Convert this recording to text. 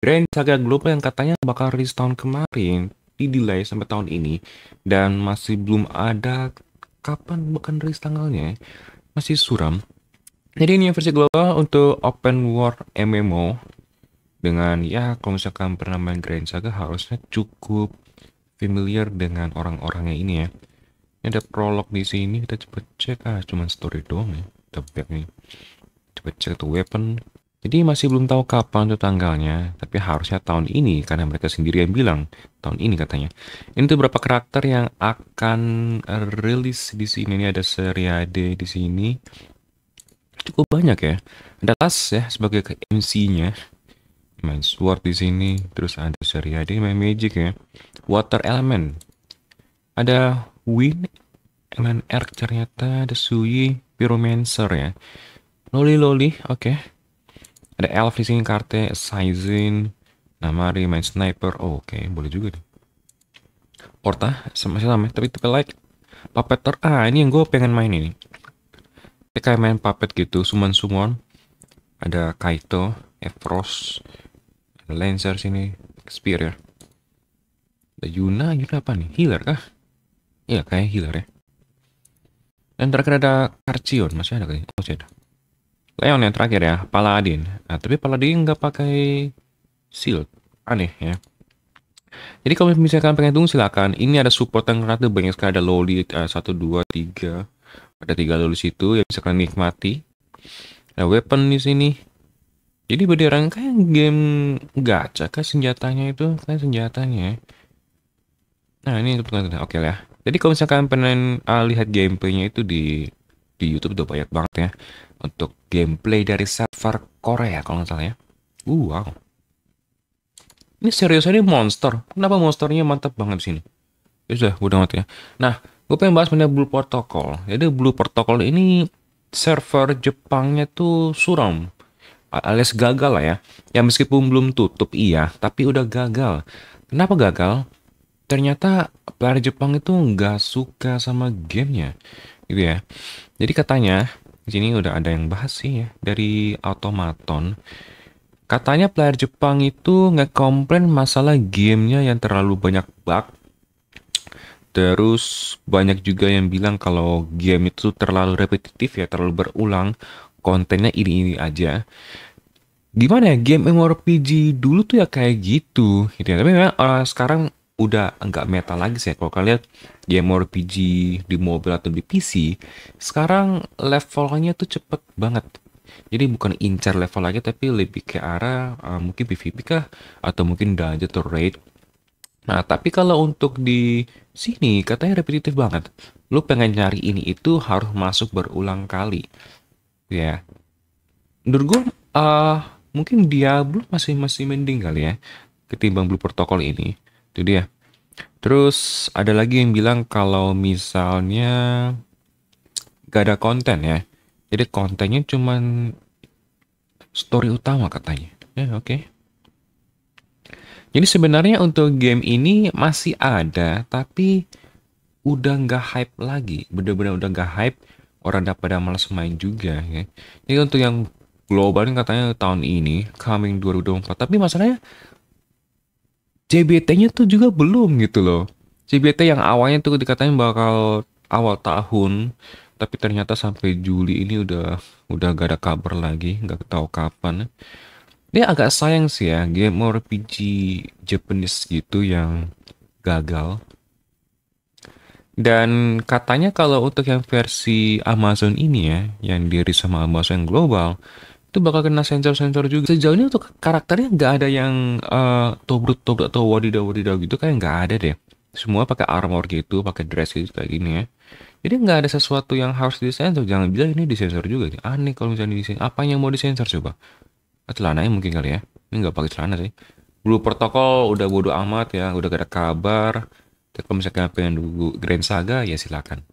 Grand Saga Global yang katanya bakal rilis tahun kemarin, di delay sampai tahun ini, dan masih belum ada kapan bukan rilis tanggalnya, masih suram. Jadi ini versi global untuk open world MMO dengan ya kalau misalkan pernah main Grand Saga harusnya cukup familiar dengan orang-orangnya ini ya. Ini ada prolog di sini, kita cepet cek. Ah, cuman story doang ya. tapi ini, cepet cek tuh weapon, jadi masih belum tahu kapan itu tanggalnya, tapi harusnya tahun ini karena mereka sendiri yang bilang tahun ini katanya. Ini tuh berapa karakter yang akan rilis di sini? Ini ada seriade di sini. Cukup banyak ya. Ada Tas ya sebagai MC-nya. Main Sword di sini, terus ada seriade main Magic ya. Water Element. Ada Wind Element Air ternyata ada Sui, Pyromancer ya. Loli Loli, oke. Okay ada elf di sini kartu nah mari main sniper. Oh, oke, okay. boleh juga nih. Porta sama sama tapi tipe like puppeter. Ah, ini yang gue pengen main ini. Kayak main puppet gitu, summon summon. Ada Kaito, Efros, Lancer sini, Spear ya. Ada Yuna, Yuna apa nih? Healer kah? Iya, kayak healer ya. Dan terakhir ada Karcion, masih ada kali? Masih ada. Leon yang terakhir ya, Paladin. Nah, tapi Paladin nggak pakai shield. Aneh ya. Jadi kalau misalkan pengen tunggu silakan. Ini ada support yang rata banyak sekali ada loli eh, satu dua tiga ada tiga loli situ yang bisa kalian nikmati. Ada weapon di sini. Jadi orang kayak game gacha kayak senjatanya itu kan senjatanya. Nah ini untuk oke okay lah. Ya. Jadi kalau misalkan pengen ah, lihat gameplaynya itu di di YouTube udah banyak banget ya untuk gameplay dari server Korea kalau nggak salah ya. Uh, wow. Ini serius ini monster. Kenapa monsternya mantap banget di sini? Ya sudah, udah mati ya. Nah, gue pengen bahas mengenai Blue Protocol. Jadi Blue Protocol ini server Jepangnya tuh suram alias gagal lah ya. Ya meskipun belum tutup iya, tapi udah gagal. Kenapa gagal? Ternyata player Jepang itu nggak suka sama gamenya, gitu ya. Jadi katanya di sini udah ada yang bahas sih ya dari automaton. Katanya player Jepang itu nggak komplain masalah gamenya yang terlalu banyak bug. Terus banyak juga yang bilang kalau game itu terlalu repetitif ya, terlalu berulang, kontennya ini-ini aja. Gimana ya, game MMORPG dulu tuh ya kayak gitu gitu ya. Tapi memang eh, sekarang udah enggak meta lagi sih. Kalau kalian lihat game RPG di mobile atau di PC, sekarang levelnya tuh cepet banget. Jadi bukan incar level lagi tapi lebih ke arah uh, mungkin PvP kah atau mungkin dungeon atau raid. Nah, tapi kalau untuk di sini katanya repetitif banget. Lu pengen nyari ini itu harus masuk berulang kali. Ya. Menurut gue uh, mungkin Diablo masih masih mending kali ya ketimbang Blue Protocol ini. Itu dia. Terus ada lagi yang bilang kalau misalnya gak ada konten ya. Jadi kontennya cuman story utama katanya. Ya, oke. Okay. Jadi sebenarnya untuk game ini masih ada, tapi udah nggak hype lagi. Bener-bener udah nggak hype. Orang udah pada males main juga ya. Jadi untuk yang global katanya tahun ini, coming 2024. Tapi masalahnya CBT-nya tuh juga belum gitu loh. CBT yang awalnya tuh dikatain bakal awal tahun, tapi ternyata sampai Juli ini udah udah gak ada kabar lagi, nggak tahu kapan. Ini agak sayang sih ya, game RPG Japanese gitu yang gagal. Dan katanya kalau untuk yang versi Amazon ini ya, yang diri sama Amazon Global, itu bakal kena sensor-sensor juga. Sejauh ini untuk karakternya nggak ada yang uh, eh, tobrut tobrut atau wadidaw wadidaw gitu kayak nggak ada deh. Semua pakai armor gitu, pakai dress gitu kayak gini ya. Jadi nggak ada sesuatu yang harus disensor. Jangan bilang ini disensor juga. Gitu. Aneh kalau misalnya disensor. Apa yang mau disensor coba? Ah, Celananya mungkin kali ya. Ini nggak pakai celana sih. Blue protokol udah bodo amat ya, udah gak ada kabar. Tapi kalau misalnya pengen nunggu Grand Saga ya silakan.